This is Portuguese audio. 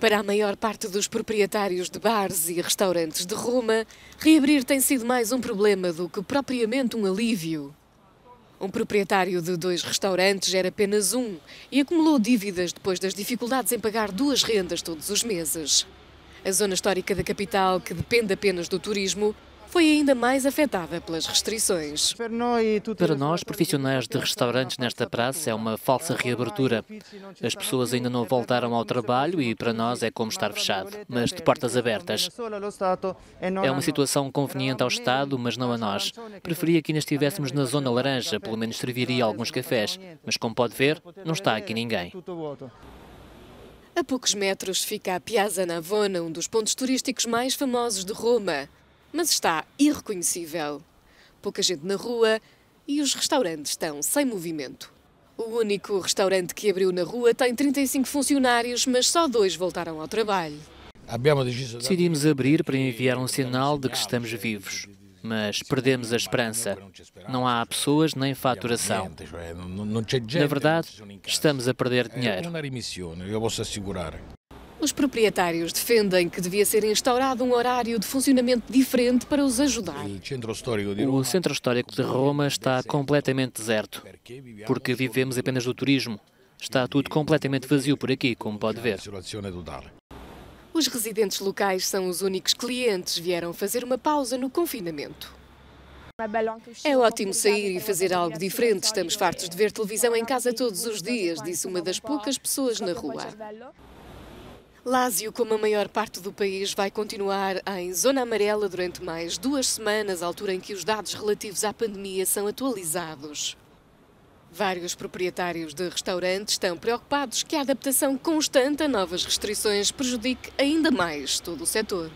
Para a maior parte dos proprietários de bares e restaurantes de Roma, reabrir tem sido mais um problema do que propriamente um alívio. Um proprietário de dois restaurantes era apenas um e acumulou dívidas depois das dificuldades em pagar duas rendas todos os meses. A zona histórica da capital, que depende apenas do turismo, foi ainda mais afetada pelas restrições. Para nós, profissionais de restaurantes nesta praça, é uma falsa reabertura. As pessoas ainda não voltaram ao trabalho e para nós é como estar fechado, mas de portas abertas. É uma situação conveniente ao Estado, mas não a nós. Preferia que ainda estivéssemos na zona laranja, pelo menos serviria alguns cafés, mas como pode ver, não está aqui ninguém. A poucos metros fica a Piazza Navona, um dos pontos turísticos mais famosos de Roma mas está irreconhecível. Pouca gente na rua e os restaurantes estão sem movimento. O único restaurante que abriu na rua tem 35 funcionários, mas só dois voltaram ao trabalho. Decidimos abrir para enviar um sinal de que estamos vivos, mas perdemos a esperança. Não há pessoas nem faturação. Na verdade, estamos a perder dinheiro. Os proprietários defendem que devia ser instaurado um horário de funcionamento diferente para os ajudar. O centro histórico de Roma está completamente deserto, porque vivemos apenas do turismo. Está tudo completamente vazio por aqui, como pode ver. Os residentes locais são os únicos clientes. Vieram fazer uma pausa no confinamento. É ótimo sair e fazer algo diferente. Estamos fartos de ver televisão em casa todos os dias, disse uma das poucas pessoas na rua. Lásio, como a maior parte do país, vai continuar em zona amarela durante mais duas semanas, altura em que os dados relativos à pandemia são atualizados. Vários proprietários de restaurantes estão preocupados que a adaptação constante a novas restrições prejudique ainda mais todo o setor.